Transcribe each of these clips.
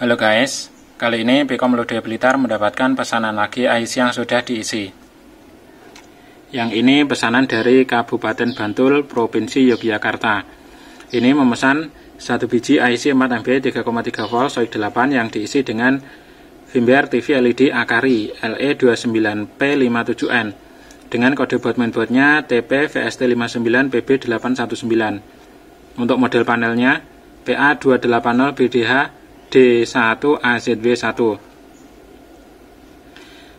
Halo guys, kali ini Pekom Lode Blitar mendapatkan pesanan lagi IC yang sudah diisi. Yang ini pesanan dari Kabupaten Bantul, Provinsi Yogyakarta. Ini memesan satu biji IC 4 mb 3,3 volt soik 8 yang diisi dengan firmware TV LED Akari LE29P57N dengan kode board mainboardnya TP VST59PB819. Untuk model panelnya PA280BDH D1 AZW1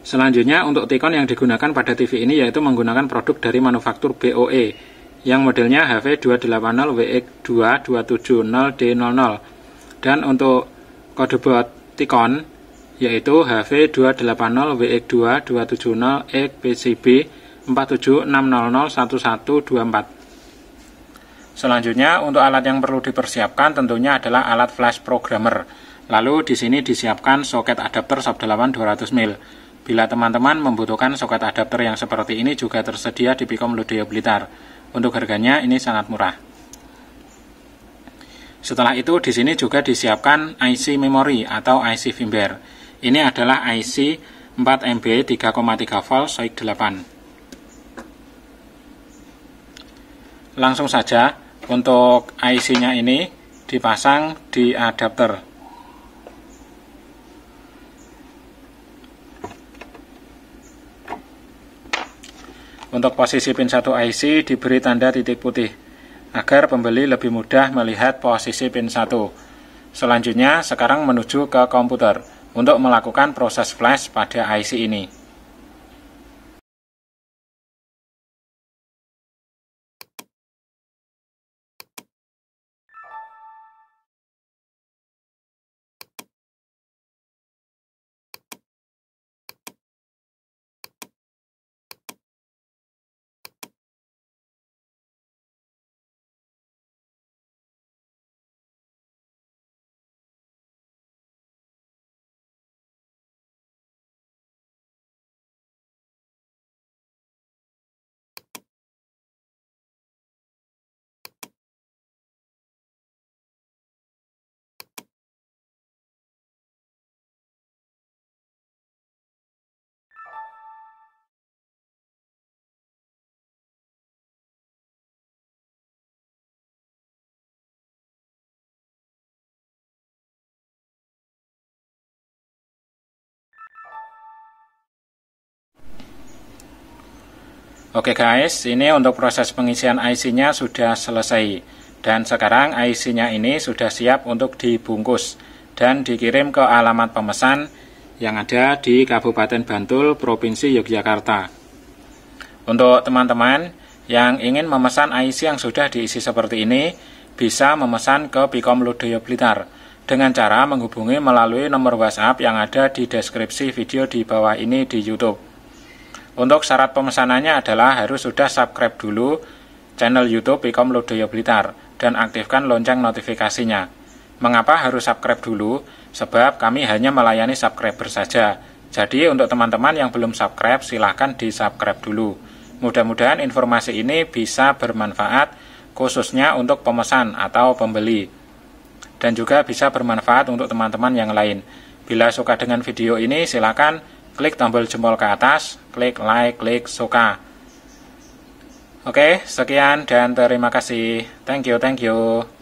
Selanjutnya untuk Tikon yang digunakan pada TV ini yaitu menggunakan produk dari manufaktur BOE yang modelnya HV280WX2270D00 e dan untuk kode buat Tikon yaitu HV280WX2270EPCB e 476001124 Selanjutnya, untuk alat yang perlu dipersiapkan tentunya adalah alat flash programmer. Lalu di sini disiapkan soket adapter sub 8 200 mil. Bila teman-teman membutuhkan soket adapter yang seperti ini juga tersedia di Pikom Ludeyo Blitar. Untuk harganya ini sangat murah. Setelah itu di sini juga disiapkan IC memory atau IC firmware. Ini adalah IC 4 MB 3,3 volt SOIC 8. Langsung saja untuk IC-nya ini dipasang di adapter. Untuk posisi pin 1 IC diberi tanda titik putih agar pembeli lebih mudah melihat posisi pin 1. Selanjutnya, sekarang menuju ke komputer untuk melakukan proses flash pada IC ini. Oke guys, ini untuk proses pengisian IC-nya sudah selesai. Dan sekarang IC-nya ini sudah siap untuk dibungkus dan dikirim ke alamat pemesan yang ada di Kabupaten Bantul, Provinsi Yogyakarta. Untuk teman-teman yang ingin memesan IC yang sudah diisi seperti ini, bisa memesan ke Bikom Ludoyo Blitar dengan cara menghubungi melalui nomor WhatsApp yang ada di deskripsi video di bawah ini di YouTube. Untuk syarat pemesanannya adalah harus sudah subscribe dulu channel YouTube Ikom Lodoyo Blitar dan aktifkan lonceng notifikasinya. Mengapa harus subscribe dulu? Sebab kami hanya melayani subscriber saja. Jadi untuk teman-teman yang belum subscribe silahkan di subscribe dulu. Mudah-mudahan informasi ini bisa bermanfaat khususnya untuk pemesan atau pembeli dan juga bisa bermanfaat untuk teman-teman yang lain. Bila suka dengan video ini silahkan klik tombol jempol ke atas, klik like, klik suka. Oke, sekian dan terima kasih. Thank you, thank you.